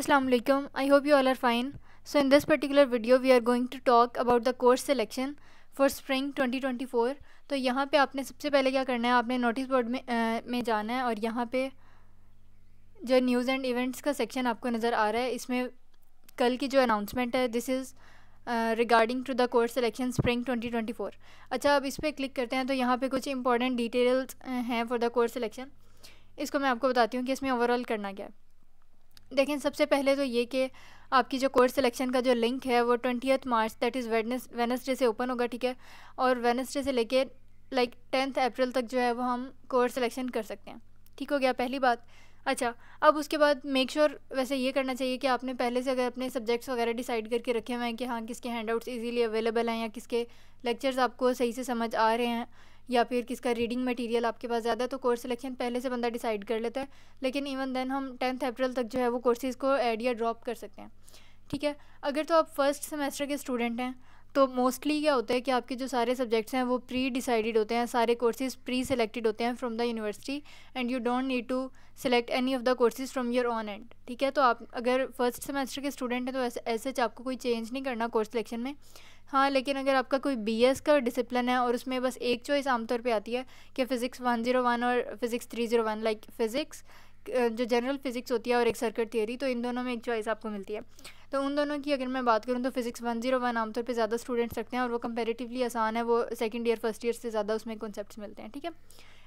Assalamualaikum. I hope you all are fine. So in this particular video we are going to talk about the course selection for spring 2024. तो यहाँ पे आपने सबसे पहले क्या करना है आपने नोटिस बोर्ड में आ, में जाना है और यहाँ पे जो न्यूज़ एंड इवेंट्स का सेक्शन आपको नज़र आ रहा है इसमें कल की जो अनाउंसमेंट है this is regarding to the course selection spring 2024 अच्छा अब इस पर क्लिक करते हैं तो यहाँ पर कुछ इंपॉर्टेंट डिटेल्स हैं फॉर द कोर्स सिलेक्शन इसको मैं आपको बताती हूँ कि इसमें ओवरऑल करना क्या है देखें सबसे पहले तो ये कि आपकी जो कोर्स सिलेक्शन का जो लिंक है वो twentieth March that is wednes Wednesday से ओपन होगा ठीक है और वेनसडे से लेके लाइक टेंथ अप्रैल तक जो है वो हम कोर्स सिलेक्शन कर सकते हैं ठीक हो गया पहली बात अच्छा अब उसके बाद मेक श्योर sure, वैसे ये करना चाहिए कि आपने पहले से अगर अपने सब्जेक्ट्स वगैरह डिसाइड करके रखे हुए हैं कि हाँ किसके हैंड आउट्स ईजीली अवेलेबल हैं या किसके लेक्चर्स आपको सही से समझ आ रहे हैं या फिर किसका रीडिंग मटेरियल आपके पास ज़्यादा तो कोर्स सिलेक्शन पहले से बंदा डिसाइड कर लेता है लेकिन इवन देन हम टेंथ अप्रैल तक जो है वो कोर्सेज़ को एड या ड्रॉप कर सकते हैं ठीक है अगर तो आप फर्स्ट सेमेस्टर के स्टूडेंट हैं तो मोस्टली क्या होता है कि आपके जो सारे सब्जेक्ट्स हैं वो प्री डिसाइडेड होते हैं सारे कोर्सेज प्री सिलेक्टेड होते हैं from the university and you don't need to select any of the courses from your own end ठीक है तो आप अगर फर्स्ट सेमेस्टर के स्टूडेंट हैं तो ऐसे ऐसे आपको कोई चेंज नहीं करना कोर्स सिलेक्शन में हाँ लेकिन अगर आपका कोई एस का डिसिप्लिन है और उसमें बस एक चॉइस आमतौर पर आती है कि फ़िज़िक्स वन जीरो वन और physics three zero one like physics जो जनरल फिज़िक्स होती है और एक सर्किट थियोरी तो इन दोनों में एक चॉइस आपको मिलती है तो उन दोनों की अगर मैं बात करूँ तो फिज़िक्स वन जीरो वन आमतौर पर ज़्यादा स्टूडेंट्स रखते हैं और वो कंपेरेटिवली आसान है वो सेकेंड ईयर फर्स्ट ईयर से ज़्यादा उसमें कॉन्सेप्ट मिलते हैं ठीक है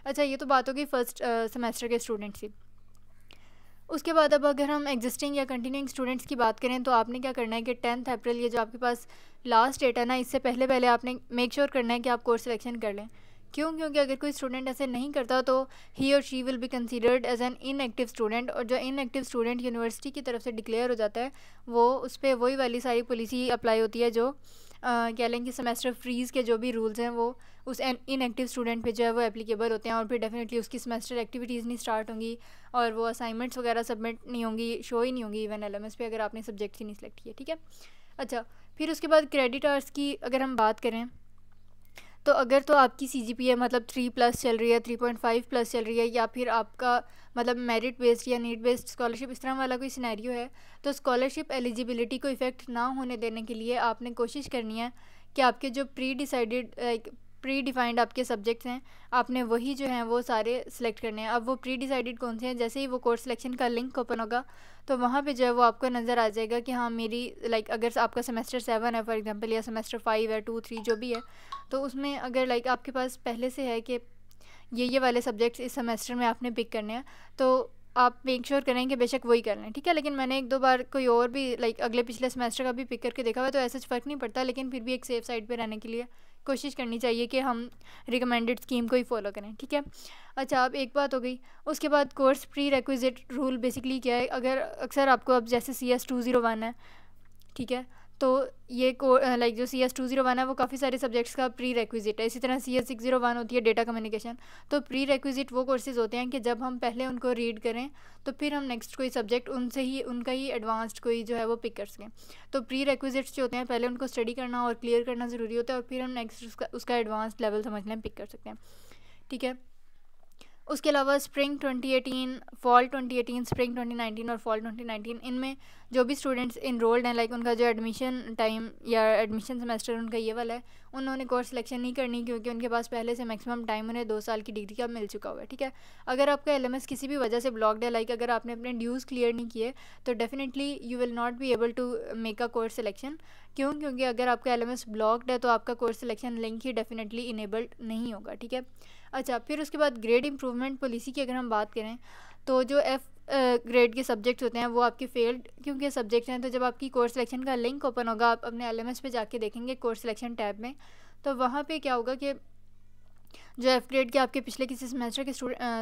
अच्छा ये तो बात होगी फर्स्ट सेमेस्टर के स्टूडेंट्स की उसके बाद अब अगर हम एग्जिस्टिंग या कंटिन्यूइंग स्टूडेंट्स की बात करें तो आपने क्या करना है कि टेंथ अप्रैल ये जो आपके पास लास्ट डेट है ना इससे पहले पहले आपने मेक श्योर sure करना है कि आप कोर्स सिलेक्शन कर लें क्यों क्योंकि अगर कोई स्टूडेंट ऐसे नहीं करता तो ही और she will be considered as an inactive student और जो इनएक्टिव स्टूडेंट यूनिवर्सिटी की तरफ से डिक्लेयर हो जाता है वो उस पर वही वाली सारी पॉलिसी अप्लाई होती है जो कह लें कि सेमेस्टर फ्रीज़ के जो भी रूल्स हैं वो उस इनएक्टिव स्टूडेंट पे जो है वो एप्लीकेबल होते हैं और फिर डेफिनेटली उसकी सेमेस्टर एक्टिविटीज़ नहीं स्टार्ट होंगी और वो असाइनमेंट्स वगैरह सबमिट नहीं होंगी शो ही नहीं होंगी इवन एल पे अगर आपने सब्जेक्ट्स ही नहीं सिलेक्ट किए ठीक है अच्छा फिर उसके बाद क्रेडिट आर्स की अगर हम बात करें तो अगर तो आपकी सी जी पी ए मतलब थ्री प्लस चल रही है थ्री पॉइंट फाइव प्लस चल रही है या फिर आपका मतलब मेरिट बेस्ड या नीट बेस्ड स्कॉलरशिप इस तरह वाला कोई सिनेरियो है तो स्कॉलरशिप एलिजिबिलिटी को इफ़ेक्ट ना होने देने के लिए आपने कोशिश करनी है कि आपके जो प्री डिसाइडेड प्री डिफाइंड आपके सब्जेक्ट्स हैं आपने वही जो हैं वो सारे सिलेक्ट करने हैं अब वो प्री डिसाइडेड कौन से हैं जैसे ही वो कोर्स सिलेक्शन का लिंक ओपन होगा तो वहाँ पे जो है वो आपको नज़र आ जाएगा कि हाँ मेरी लाइक अगर आपका सेमेस्टर सेवन है फॉर एग्जांपल या सेमेस्टर फाइव है टू थ्री जो भी है तो उसमें अगर लाइक आपके पास पहले से है कि ये ये वाले सब्जेक्ट्स इस सेमेस्टर में आपने पिक करने हैं तो आप मेक श्योर करें कि बेशक वही कर लें ठीक है लेकिन मैंने एक दो बार कोई और भी लाइक अगले पिछले सेमेस्टर का भी पिक करके देखा हुआ तो ऐसा फ़र्क नहीं पड़ता लेकिन फिर भी एक सेफ साइड पर रहने के लिए कोशिश करनी चाहिए कि हम रिकमेंडेड स्कीम को ही फॉलो करें ठीक है अच्छा अब एक बात हो गई उसके बाद course pre requisite rule basically क्या है अगर अक्सर आपको अब जैसे C S two zero one है ठीक है तो ये को लाइक जो C S two zero one है वो काफ़ी सारे सब्जेक्ट्स का प्री रेक्विजिट है इसी तरह C S six zero one होती है डेटा कम्युनिकेशन तो प्री रेक्विजिट वो कोर्सेज होते हैं कि जब हम पहले उनको रीड करें तो फिर हम नेक्स्ट कोई सब्जेक्ट उनसे ही उनका ही एडवांस्ड कोई जो है वो पिक कर सकें तो प्री रेक्विजिट्स जो होते हैं पहले उनको स्टडी करना और क्लियर करना ज़रूरी होता है और फिर हम नेक्स्ट उसका उसका एडवांस लेवल समझ लें पिक कर सकते हैं ठीक है उसके अलावा स्प्रिंग 2018 फॉल 2018 स्प्रिंग 2019 और फॉल 2019 इनमें जो भी स्टूडेंट्स इनरोल्ड हैं लाइक उनका जो एडमिशन टाइम या एडमिशन सेमेस्टर उनका ये वाला है उन्होंने कोर्स सिलेक्शन नहीं करनी क्योंकि उनके पास पहले से मैक्सिमम टाइम उन्हें दो साल की डिग्री का मिल चुका हुआ है ठीक है अगर आपका एल किसी भी वजह से ब्लॉक्ड है लाइक अगर आपने अपने ड्यूज़ क्लियर नहीं किए तो definitely you will not be able to make a course selection क्यों क्योंकि अगर आपका एल ब्लॉक्ड है तो आपका कोर्स सिलेक्शन लिंक ही डेफिनेटली इनेबल्ड नहीं होगा ठीक है अच्छा फिर उसके बाद ग्रेड इम्प्रूवमेंट पॉलिसी की अगर हम बात करें तो जो एफ़ ग्रेड के सब्जेक्ट होते हैं वो आपके फेल्ड क्योंकि सब्जेक्ट हैं तो जब आपकी कोर्स सिलेक्शन का लिंक ओपन होगा आप अपने एल पे जाके देखेंगे कोर्स सिलेक्शन टैब में तो वहाँ पे क्या होगा कि जो एफ ग्रेड के आपके पिछले किसी सेमेस्टर के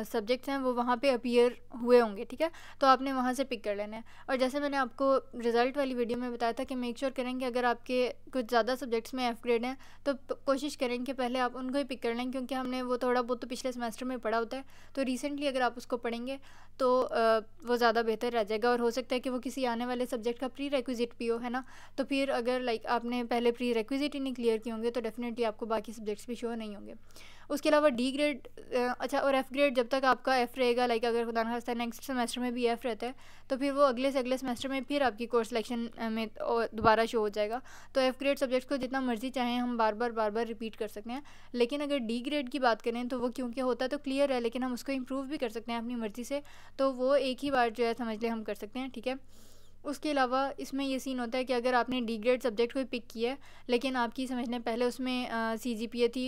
सब्जेक्ट्स हैं वो वहाँ पे अपीयर हुए होंगे ठीक है तो आपने वहाँ से पिक कर लेना है और जैसे मैंने आपको रिजल्ट वाली वीडियो में बताया था कि मेक श्योर sure करें कि अगर आपके कुछ ज़्यादा सब्जेक्ट्स में एफ ग्रेड हैं तो कोशिश करें कि पहले आप उनको ही पिक कर लें क्योंकि हमने वो थोड़ा बहुत तो पिछले सेमेस्टर में पढ़ा होता है तो रिसेंटली अगर आप उसको पढ़ेंगे तो वो ज़्यादा बेहतर रह जाएगा और हो सकता है कि वो किसी आने वाले सब्जेक्ट का प्री रिक्विजिट भी हो है ना तो फिर अगर लाइक आपने पहले प्री रिक्विजिट ही नहीं क्लियर किए होंगे तो डेफिनेटली आपको बाकी सब्जेक्ट्स भी शो नहीं होंगे उसके अलावा डी ग्रेड अच्छा और एफ़ ग्रेड जब तक आपका एफ़ रहेगा लाइक अगर खुदा खास्ता नेक्स्ट सेमेस्टर में भी एफ़ रहता है तो फिर वो अगले से अगले सेमेस्टर में फिर आपकी कोर्स सिलेक्शन में दोबारा शो हो जाएगा तो एफ़ ग्रेड सब्जेक्ट्स को जितना मर्जी चाहें हम बार बार बार बार रिपीट कर सकते हैं लेकिन अगर डी ग्रेड की बात करें तो वो क्योंकि होता तो क्लियर है लेकिन हम उसको इम्प्रूव भी कर सकते हैं अपनी मर्ज़ी से तो वो एक ही बार जो है समझ लें हम कर सकते हैं ठीक है उसके अलावा इसमें ये सीन होता है कि अगर आपने डी ग्रेड सब्जेक्ट कोई पिक किया है लेकिन आपकी समझ लें पहले उसमें सी जी पी ए थी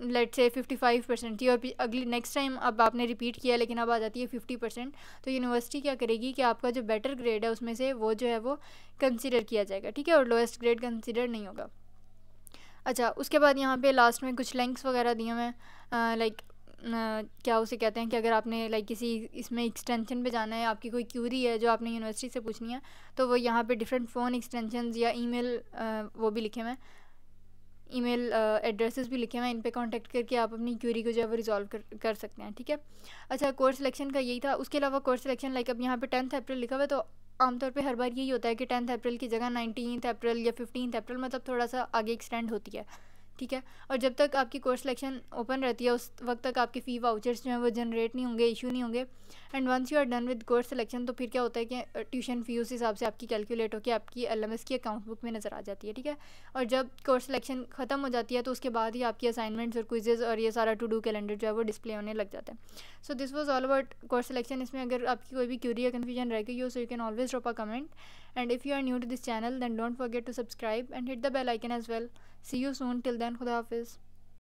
लेट से फिफ़्टी फाइव परसेंट थी और अगली नेक्स्ट टाइम अब आपने रिपीट किया लेकिन अब आ जाती है फिफ्टी परसेंट तो यूनिवर्सिटी क्या करेगी कि आपका जो बेटर ग्रेड है उसमें से वो जो है वो कंसिडर किया जाएगा ठीक है और लोएस्ट ग्रेड कंसिडर नहीं होगा अच्छा उसके बाद यहाँ पे लास्ट में कुछ लिंक्स वगैरह दिए हुए लाइक क्या उसे कहते हैं कि अगर आपने लाइक किसी इसमें एक्सटेंशन पे जाना है आपकी कोई क्यूरी है जो आपने यूनिवर्सिटी से पूछनी है तो वो यहाँ पे डिफरेंट फ़ोन एक्सटेंशन या ईमेल वो भी लिखे हुए हैं ईमेल एड्रेसेस भी लिखे हुए हैं इन पे कांटेक्ट करके आप अपनी क्यूरी को जो है वो रिजॉल्व कर कर सकते हैं ठीक है अच्छा कोर्स सिलेक्शन का यही था उसके अलावा कोर्स सिलेक्शन लाइक अब यहाँ पे टेंथ अप्रैल लिखा हुआ है तो आमतौर पे हर बार यही होता है कि टेंथ अप्रैल की जगह नाइनटीन अप्रैल या फिफ्टीन अप्रैल मतलब थोड़ा सा आगे एक्सटेंड होती है ठीक है और जब तक आपकी कोर्स सिलेक्शन ओपन रहती है उस वक्त तक आपके फ़ी वाउचर्स जो हैं वो जनरेट नहीं होंगे इशू नहीं होंगे and once you are done with course selection तो फिर क्या होता है कि ट्यूशन फ़ी उस हिसाब से आपकी कैलकुलेट होकर आपकी एल की अकाउंट बुक में नज़र आ जाती है ठीक है और जब कोर्स सिलेक्शन ख़त्म हो जाती है तो उसके बाद ही आपकी असाइनमेंट्स और क्विजेज़ और ये सारा टू डू कैलेंडर जो है वो डिस्प्ले होने लग जाता है so this was all about course selection इसमें अगर आपकी कोई भी क्यूरी या कन्फ्यूजन रह गई हो so you can always drop a comment and if you are new to this channel then don't forget to subscribe and hit the bell icon as well See you soon. Till then, Khuda Hafiz.